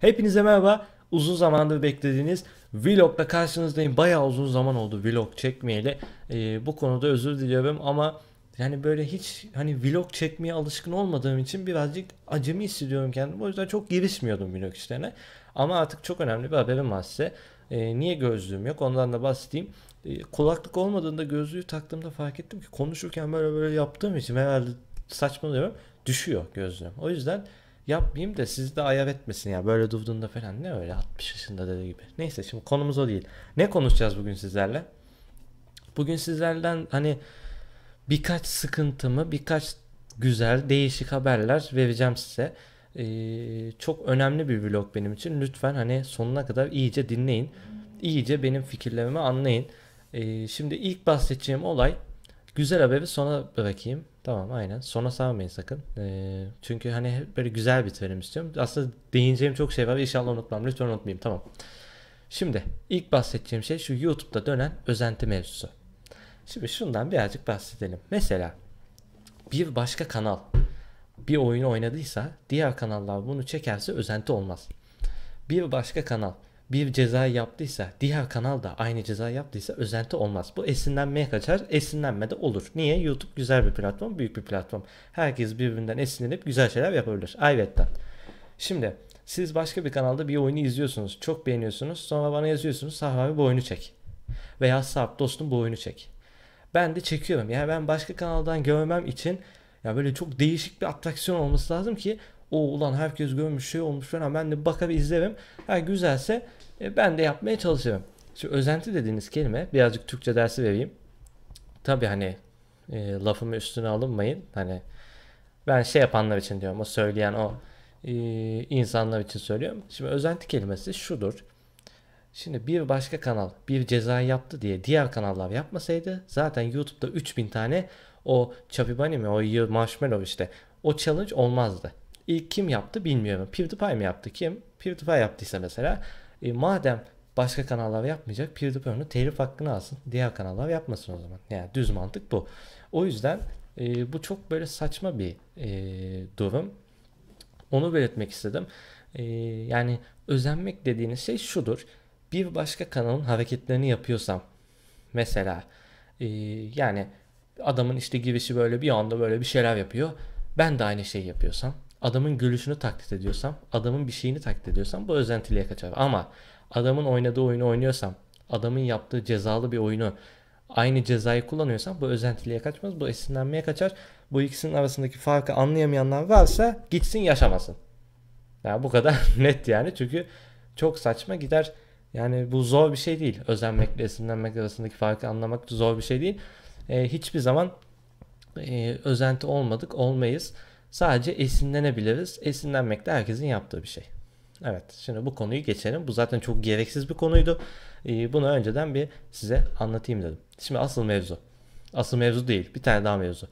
Hepinize merhaba. Uzun zamandır beklediğiniz vlogla karşınızdayım. Bayağı uzun zaman oldu vlog çekmeyeli. Ee, bu konuda özür diliyorum ama yani böyle hiç hani vlog çekmeye alışkın olmadığım için birazcık acemi hissediyorum kendimi. O yüzden çok girişmiyordum vlog işlerine. Ama artık çok önemli bir haberim var size. Ee, niye gözlüğüm yok ondan da bahsedeyim. Ee, kulaklık olmadığında gözlüğü taktığımda fark ettim ki konuşurken böyle böyle yaptığım için herhalde saçmalıyorum. Düşüyor gözlüğüm. O yüzden yapmayayım da sizi de ayar etmesin ya böyle durduğunda falan ne öyle 60 yaşında dediği gibi. Neyse şimdi konumuz o değil. Ne konuşacağız bugün sizlerle? Bugün sizlerden hani birkaç sıkıntımı birkaç güzel değişik haberler vereceğim size. Ee, çok önemli bir vlog benim için. Lütfen hani sonuna kadar iyice dinleyin. İyice benim fikirlerimi anlayın. Ee, şimdi ilk bahsedeceğim olay Güzel haberi sona bırakayım. Tamam aynen. Sona sarmayın sakın. Ee, çünkü hani böyle güzel bitirelim istiyorum. Aslında değineceğim çok şey var. İnşallah unutmam. Lütfen unutmayayım. Tamam. Şimdi ilk bahsedeceğim şey şu YouTube'da dönen özenti mevzusu. Şimdi şundan birazcık bahsedelim. Mesela bir başka kanal bir oyunu oynadıysa diğer kanallar bunu çekerse özenti olmaz. Bir başka kanal bir ceza yaptıysa diğer kanal da aynı ceza yaptıysa özenti olmaz. Bu esinlenmeye kaçar. Esinlenme de olur. Niye? YouTube güzel bir platform, büyük bir platform. Herkes birbirinden esinlenip güzel şeyler yapabilir. Ayvetten. Şimdi siz başka bir kanalda bir oyunu izliyorsunuz. Çok beğeniyorsunuz. Sonra bana yazıyorsunuz. Sahip abi bu oyunu çek. Veya sahip dostum bu oyunu çek. Ben de çekiyorum. Yani ben başka kanaldan görmem için ya böyle çok değişik bir atraksiyon olması lazım ki o ulan herkes görmüş şey olmuş falan ben de bakar izlerim. Ha güzelse e, ben de yapmaya çalışırım. Şimdi özenti dediğiniz kelime birazcık Türkçe dersi vereyim. Tabi hani e, lafımı üstüne alınmayın. Hani ben şey yapanlar için diyorum o söyleyen o e, insanlar için söylüyorum. Şimdi özenti kelimesi şudur. Şimdi bir başka kanal bir ceza yaptı diye diğer kanallar yapmasaydı zaten YouTube'da 3000 tane o Chapibani mi o Marshmallow işte o challenge olmazdı. İlk kim yaptı bilmiyorum. PewDiePie mi yaptı kim? PewDiePie yaptıysa mesela e, madem başka kanallar yapmayacak PewDiePie onun telif hakkını alsın. Diğer kanallar yapmasın o zaman. Yani düz mantık bu. O yüzden e, bu çok böyle saçma bir e, durum. Onu belirtmek istedim. E, yani özenmek dediğiniz şey şudur. Bir başka kanalın hareketlerini yapıyorsam mesela e, yani adamın işte girişi böyle bir anda böyle bir şeyler yapıyor. Ben de aynı şeyi yapıyorsam adamın gülüşünü taklit ediyorsam, adamın bir şeyini taklit ediyorsam bu özentiliğe kaçar. Ama adamın oynadığı oyunu oynuyorsam, adamın yaptığı cezalı bir oyunu aynı cezayı kullanıyorsam bu özentiliğe kaçmaz. Bu esinlenmeye kaçar. Bu ikisinin arasındaki farkı anlayamayanlar varsa gitsin yaşamasın. Ya yani bu kadar net yani çünkü çok saçma gider. Yani bu zor bir şey değil. Özenmekle esinlenmek arasındaki farkı anlamak zor bir şey değil. Ee, hiçbir zaman e, özenti olmadık, olmayız. Sadece esinlenebiliriz. Esinlenmek de herkesin yaptığı bir şey. Evet şimdi bu konuyu geçelim. Bu zaten çok gereksiz bir konuydu. Ee, bunu önceden bir size anlatayım dedim. Şimdi asıl mevzu. Asıl mevzu değil. Bir tane daha mevzu.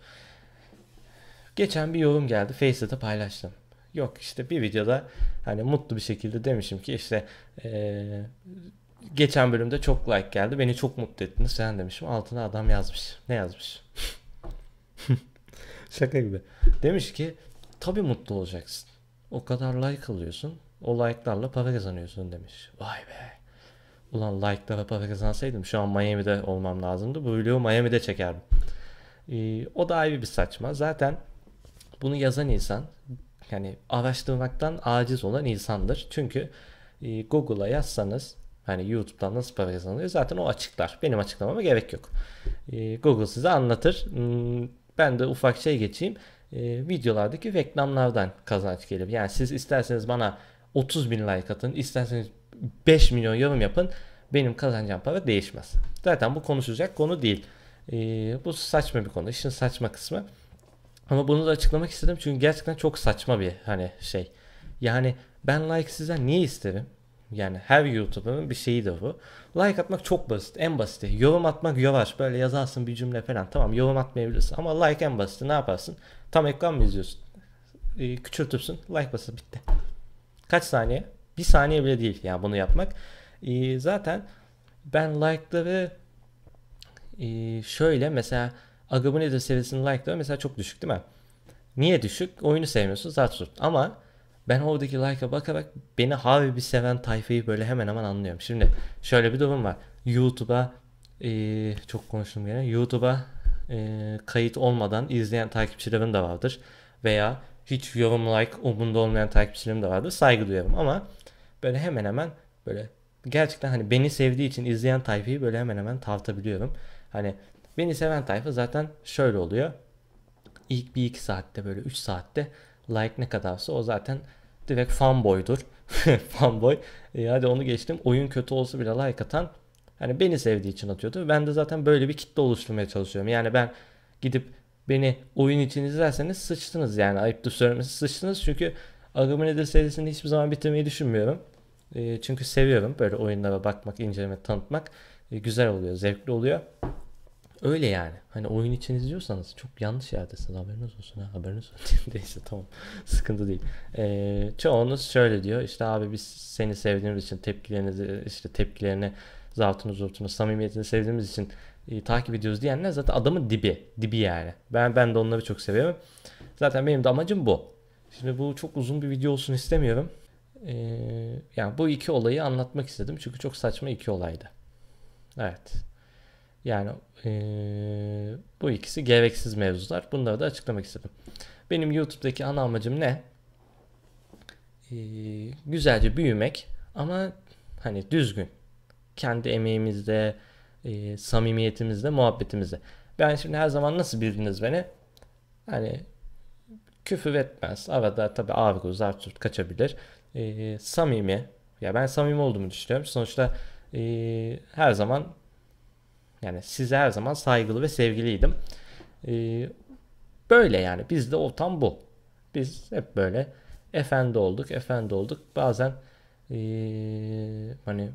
Geçen bir yorum geldi. Faceit'e paylaştım. Yok işte bir videoda hani mutlu bir şekilde demişim ki işte ee, geçen bölümde çok like geldi. Beni çok mutlu ettiniz. Sen demişim. Altına adam yazmış. Ne yazmış? Şaka gibi. Demiş ki tabii mutlu olacaksın. O kadar like alıyorsun. O like'larla para kazanıyorsun demiş. Vay be. Ulan like'lara para kazansaydım şu an Miami'de olmam lazımdı. Bu videoyu Miami'de çekerdim. Ee, o da ayrı bir saçma. Zaten bunu yazan insan yani araştırmaktan aciz olan insandır. Çünkü e, Google'a yazsanız hani YouTube'dan nasıl para kazanılıyor zaten o açıklar. Benim açıklamama gerek yok. E, Google size anlatır. Hmm, ben de ufak şey geçeyim. E, videolardaki reklamlardan kazanç gelir. Yani siz isterseniz bana 30 bin like atın, isterseniz 5 milyon yorum yapın. Benim kazanacağım para değişmez. Zaten bu konuşulacak konu değil. E, bu saçma bir konu. İşin saçma kısmı. Ama bunu da açıklamak istedim çünkü gerçekten çok saçma bir hani şey. Yani ben like sizden niye isterim? Yani her YouTuber'ın bir şeyi de bu. Like atmak çok basit. En basiti. Yorum atmak yavaş. Böyle yazarsın bir cümle falan. Tamam yorum atmayabilirsin. Ama like en basit. Ne yaparsın? Tam ekran mı izliyorsun? Ee, küçültürsün. Like basın. Bitti. Kaç saniye? Bir saniye bile değil. Yani bunu yapmak. Ee, zaten ben like'ları e, şöyle mesela Agabu Nedir serisinin like'ları mesela çok düşük değil mi? Niye düşük? Oyunu sevmiyorsun. Zaten ama ben oradaki like'a bakarak beni harbi seven tayfayı böyle hemen hemen anlıyorum. Şimdi şöyle bir durum var. YouTube'a e, çok konuştum gene. YouTube'a e, kayıt olmadan izleyen takipçilerim de vardır. Veya hiç yorum like umunda olmayan takipçilerim de vardır. Saygı duyuyorum ama böyle hemen hemen böyle gerçekten hani beni sevdiği için izleyen tayfayı böyle hemen hemen tartabiliyorum. Hani beni seven tayfa zaten şöyle oluyor. İlk bir iki saatte böyle üç saatte Like ne kadarsa o zaten direkt fanboydur. fanboy. E, hadi onu geçtim. Oyun kötü olsa bile like atan hani beni sevdiği için atıyordu. Ben de zaten böyle bir kitle oluşturmaya çalışıyorum. Yani ben gidip beni oyun için izlerseniz sıçtınız yani ayıptır söylemesi sıçtınız. Çünkü Agaminator serisini hiçbir zaman bitirmeyi düşünmüyorum. E, çünkü seviyorum böyle oyunlara bakmak, incelemek, tanıtmak. E, güzel oluyor, zevkli oluyor. Öyle yani. Hani oyun için izliyorsanız çok yanlış yerdesiniz. Haberiniz olsun ha. Haberiniz olsun. Neyse tamam. Sıkıntı değil. Ee, çoğunuz şöyle diyor. İşte abi biz seni sevdiğimiz için tepkilerinizi işte tepkilerini zaafını zortunu samimiyetini sevdiğimiz için e, takip ediyoruz diyenler zaten adamın dibi. Dibi yani. Ben ben de onları çok seviyorum. Zaten benim de amacım bu. Şimdi bu çok uzun bir video olsun istemiyorum. Ee, yani bu iki olayı anlatmak istedim. Çünkü çok saçma iki olaydı. Evet. Yani e, bu ikisi gereksiz mevzular. Bunları da açıklamak istedim. Benim YouTube'daki ana amacım ne? E, güzelce büyümek ama hani düzgün. Kendi emeğimizde, e, samimiyetimizde, muhabbetimizde. Ben şimdi her zaman nasıl bildiniz beni? Hani küfür etmez. Arada tabii argo, tut, kaçabilir. E, samimi. Ya ben samimi olduğumu düşünüyorum. Sonuçta e, her zaman yani size her zaman saygılı ve sevgiliydim. Ee, böyle yani bizde o tam bu. Biz hep böyle efendi olduk, efendi olduk. Bazen ee, hani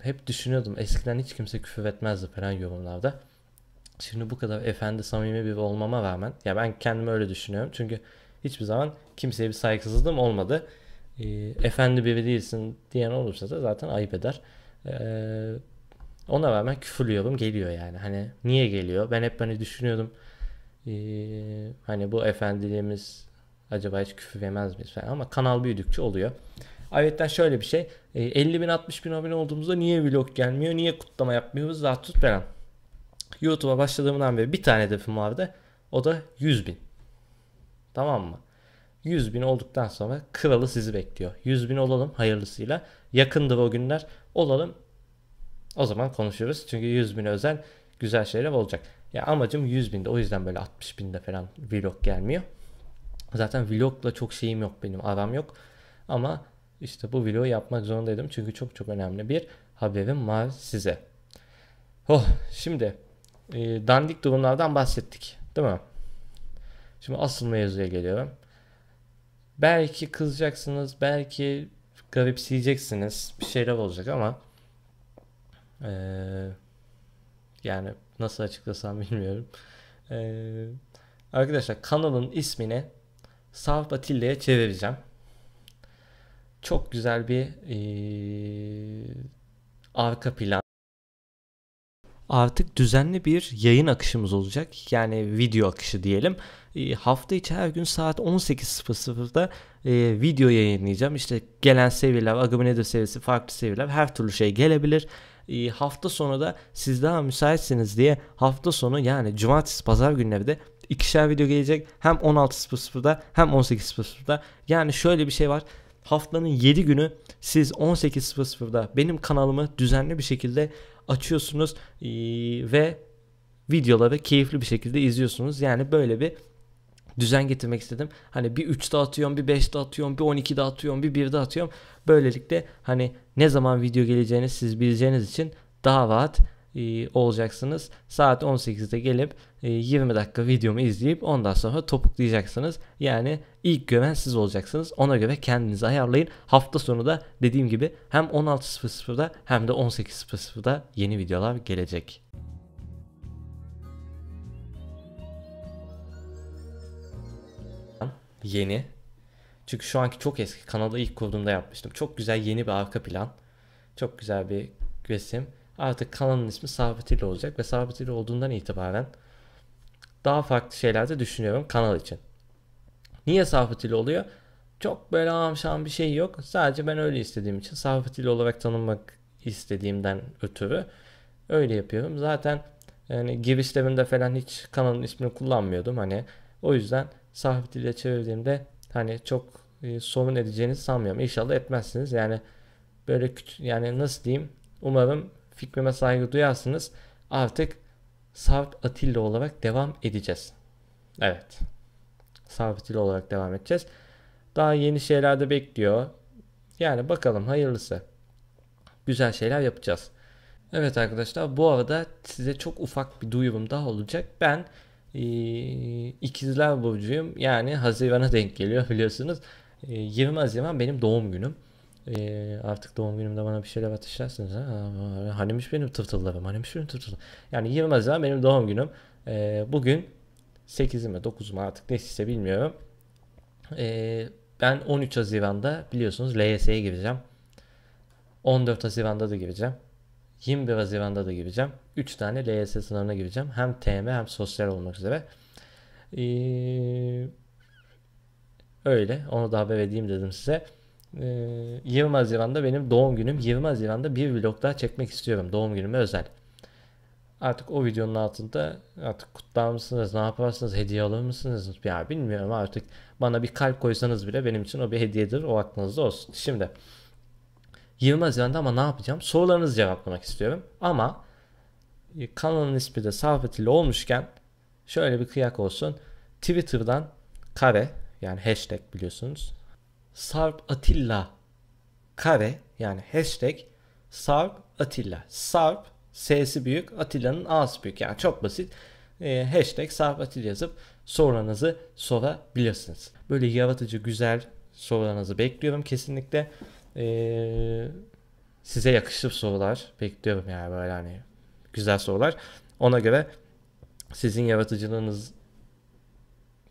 hep düşünüyordum eskiden hiç kimse küfür etmezdi falan yorumlarda. Şimdi bu kadar efendi samimi bir olmama rağmen ya ben kendimi öyle düşünüyorum. Çünkü hiçbir zaman kimseye bir saygısızlığım olmadı. E, efendi biri değilsin diyen olursa da zaten ayıp eder. E, ona rağmen küfürlü geliyor yani. Hani niye geliyor? Ben hep hani düşünüyordum. Ee, hani bu efendiliğimiz acaba hiç küfür yemez miyiz falan. Ama kanal büyüdükçe oluyor. Ayetten şöyle bir şey. 50 ee, bin 60 bin abone olduğumuzda niye vlog gelmiyor? Niye kutlama yapmıyoruz? Daha tut ben. YouTube'a başladığımdan beri bir tane hedefim vardı. O da 100 bin. Tamam mı? 100 bin olduktan sonra kralı sizi bekliyor. 100 bin olalım hayırlısıyla. Yakındır o günler. Olalım o zaman konuşuruz. Çünkü 100 bin özel güzel şeyler olacak. Ya amacım 100 binde. O yüzden böyle 60 binde falan vlog gelmiyor. Zaten vlogla çok şeyim yok benim. Aram yok. Ama işte bu vlogu yapmak zorundaydım. Çünkü çok çok önemli bir haberim var size. Oh şimdi e, dandik durumlardan bahsettik. Değil mi? Şimdi asıl mevzuya geliyorum. Belki kızacaksınız, belki garipseyeceksiniz. Bir şeyler olacak ama ee, yani nasıl açıklasam bilmiyorum. Ee, arkadaşlar kanalın ismini South Atilla'ya çevireceğim. Çok güzel bir ee, arka plan. Artık düzenli bir yayın akışımız olacak. Yani video akışı diyelim. E, hafta içi her gün saat 18.00'da e, ee, video yayınlayacağım. İşte gelen seviyeler, Agamemnon seviyesi, farklı seviyeler her türlü şey gelebilir. Ee, hafta sonu da siz daha müsaitsiniz diye hafta sonu yani cumartesi pazar günleri de ikişer video gelecek. Hem 16.00'da hem 18.00'da. Yani şöyle bir şey var. Haftanın 7 günü siz 18.00'da benim kanalımı düzenli bir şekilde açıyorsunuz ee, ve videoları keyifli bir şekilde izliyorsunuz. Yani böyle bir düzen getirmek istedim. Hani bir 3'te atıyorum, bir 5'te atıyorum, bir 12'de atıyorum, bir 1'de atıyorum. Böylelikle hani ne zaman video geleceğini siz bileceğiniz için daha rahat e, olacaksınız. Saat 18'de gelip e, 20 dakika videomu izleyip ondan sonra topuklayacaksınız. Yani ilk gören siz olacaksınız. Ona göre kendinizi ayarlayın. Hafta sonu da dediğim gibi hem 16.00'da hem de 18.00'da yeni videolar gelecek. yeni. Çünkü şu anki çok eski. Kanalı ilk kurduğumda yapmıştım. Çok güzel yeni bir arka plan. Çok güzel bir resim. Artık kanalın ismi Sabitili olacak ve Sabitili olduğundan itibaren daha farklı şeyler de düşünüyorum kanal için. Niye Sabitili oluyor? Çok böyle amşan bir şey yok. Sadece ben öyle istediğim için Sabitili olarak tanınmak istediğimden ötürü öyle yapıyorum. Zaten yani girişlerimde falan hiç kanalın ismini kullanmıyordum. Hani o yüzden sahip diliyle çevirdiğimde hani çok e, sorun edeceğinizi sanmıyorum. İnşallah etmezsiniz. Yani böyle küçük yani nasıl diyeyim? Umarım fikrime saygı duyarsınız. Artık Savit Atilla olarak devam edeceğiz. Evet. Savit Atilla olarak devam edeceğiz. Daha yeni şeyler de bekliyor. Yani bakalım hayırlısı. Güzel şeyler yapacağız. Evet arkadaşlar bu arada size çok ufak bir duyurum daha olacak. Ben ee, ikizler burcuyum. Yani Haziran'a denk geliyor biliyorsunuz. 20 ee, Haziran benim doğum günüm. Ee, artık doğum günümde bana bir şeyler atışlarsınız. Ha? Hanimiş benim tırtıllarım, hanimiş benim tırtıllarım. Yani 20 Haziran benim doğum günüm. Ee, bugün 8'i mi 9'u mu artık neyse bilmiyorum. Ee, ben 13 Haziran'da biliyorsunuz LYS'ye gireceğim. 14 Haziran'da da gireceğim. 21 Haziran'da da gireceğim. 3 tane LYS sınavına gireceğim. Hem TM hem sosyal olmak üzere. Ee, öyle. Onu da haber edeyim dedim size. Ee, 20 Haziran'da benim doğum günüm. 20 Haziran'da bir vlog daha çekmek istiyorum. Doğum günüme özel. Artık o videonun altında artık kutlar mısınız, ne yaparsınız, hediye alır mısınız? Ya bilmiyorum artık bana bir kalp koysanız bile benim için o bir hediyedir. O aklınızda olsun. Şimdi Yılmaz Haziran'da ama ne yapacağım? Sorularınızı cevaplamak istiyorum. Ama e, kanalın ismi de Sarfetili olmuşken şöyle bir kıyak olsun. Twitter'dan kare yani hashtag biliyorsunuz. Sarp Atilla kare yani hashtag Sarp Atilla. Sarp S'si büyük Atilla'nın A'sı büyük yani çok basit. E, hashtag Sarp Atilla yazıp sorularınızı sorabilirsiniz. Böyle yaratıcı güzel sorularınızı bekliyorum kesinlikle. Ee, size yakışır sorular bekliyorum yani böyle hani güzel sorular. Ona göre sizin yaratıcılığınız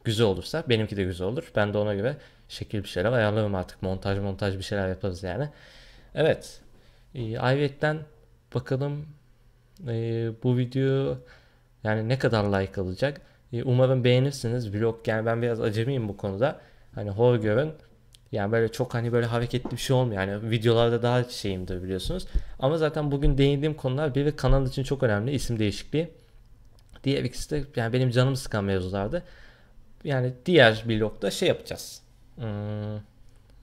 güzel olursa benimki de güzel olur. Ben de ona göre şekil bir şeyler ayarlarım artık. Montaj montaj bir şeyler yaparız yani. Evet. Ee, ayrıca bakalım e, bu video yani ne kadar like alacak. E, umarım beğenirsiniz. Vlog yani ben biraz acemiyim bu konuda. Hani hor görün. Yani böyle çok hani böyle hareketli bir şey olmuyor. Yani videolarda daha şeyimdir biliyorsunuz. Ama zaten bugün değindiğim konular biri kanal için çok önemli isim değişikliği. Diğer ikisi de yani benim canım sıkan mevzulardı. Yani diğer blokta şey yapacağız. Hmm,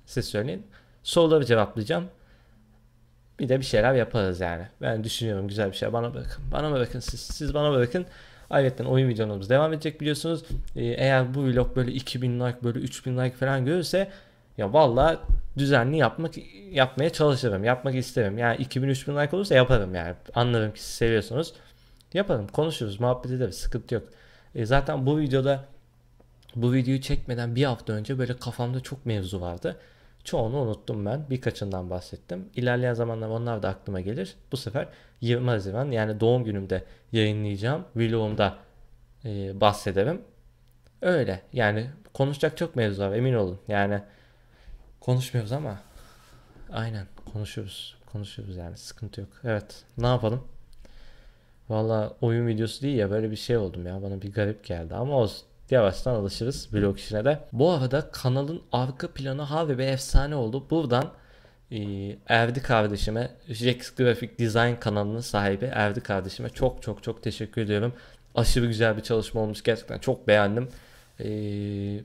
siz söyleyin. Soruları cevaplayacağım. Bir de bir şeyler yaparız yani. Ben düşünüyorum güzel bir şey. Bana bırakın. Bana bırakın siz. Siz bana bırakın. Ayrıca oyun videolarımız devam edecek biliyorsunuz. Ee, eğer bu vlog böyle 2000 like böyle 3000 like falan görürse ya valla düzenli yapmak yapmaya çalışırım. Yapmak isterim. Yani 2000-3000 like olursa yaparım yani. Anlarım ki siz seviyorsunuz. Yaparım. Konuşuruz. Muhabbet ederiz. Sıkıntı yok. E zaten bu videoda bu videoyu çekmeden bir hafta önce böyle kafamda çok mevzu vardı. Çoğunu unuttum ben. Birkaçından bahsettim. İlerleyen zamanlar onlar da aklıma gelir. Bu sefer 20 Haziran yani doğum günümde yayınlayacağım vlogumda e, bahsederim. Öyle yani konuşacak çok mevzu var emin olun. Yani Konuşmuyoruz ama aynen konuşuyoruz. Konuşuyoruz yani sıkıntı yok. Evet ne yapalım? Valla oyun videosu değil ya böyle bir şey oldum ya bana bir garip geldi ama olsun. Yavaştan alışırız blok işine de. Bu arada kanalın arka planı harbi bir efsane oldu. Buradan e, Erdi kardeşime, Rex Graphic Design kanalının sahibi Erdi kardeşime çok çok çok teşekkür ediyorum. Aşırı güzel bir çalışma olmuş gerçekten çok beğendim. Ee,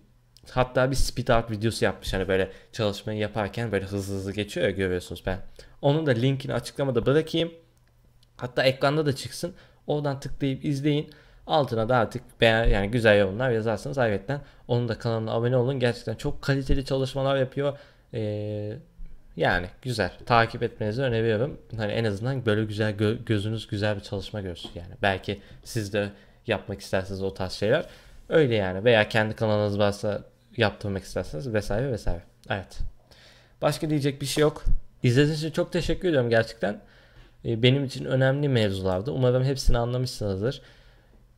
Hatta bir speed out videosu yapmış. Hani böyle çalışmayı yaparken böyle hızlı hızlı geçiyor ya görüyorsunuz ben. Onun da linkini açıklamada bırakayım. Hatta ekranda da çıksın. Oradan tıklayıp izleyin. Altına da artık beğen, yani güzel yorumlar yazarsanız ayrıca onun da kanalına abone olun. Gerçekten çok kaliteli çalışmalar yapıyor. Ee, yani güzel. Takip etmenizi öneriyorum. Hani en azından böyle güzel gö- gözünüz güzel bir çalışma görsün yani. Belki siz de yapmak istersiniz o tarz şeyler. Öyle yani. Veya kendi kanalınız varsa yaptırmak isterseniz vesaire vesaire. Evet. Başka diyecek bir şey yok. İzlediğiniz için çok teşekkür ediyorum gerçekten. Ee, benim için önemli mevzulardı. Umarım hepsini anlamışsınızdır.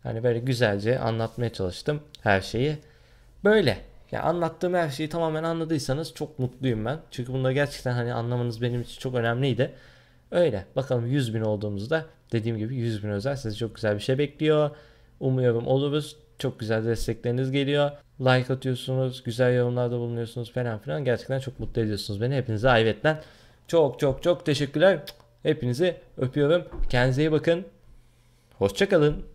Hani böyle güzelce anlatmaya çalıştım her şeyi. Böyle. Ya anlattığım her şeyi tamamen anladıysanız çok mutluyum ben. Çünkü bunda gerçekten hani anlamanız benim için çok önemliydi. Öyle. Bakalım 100 bin olduğumuzda dediğim gibi 100 bin özel sizi çok güzel bir şey bekliyor. Umuyorum oluruz. Çok güzel destekleriniz geliyor. Like atıyorsunuz, güzel yorumlarda bulunuyorsunuz falan filan. Gerçekten çok mutlu ediyorsunuz beni. Hepinize ayvetten çok çok çok teşekkürler. Hepinizi öpüyorum. Kendinize iyi bakın. Hoşçakalın.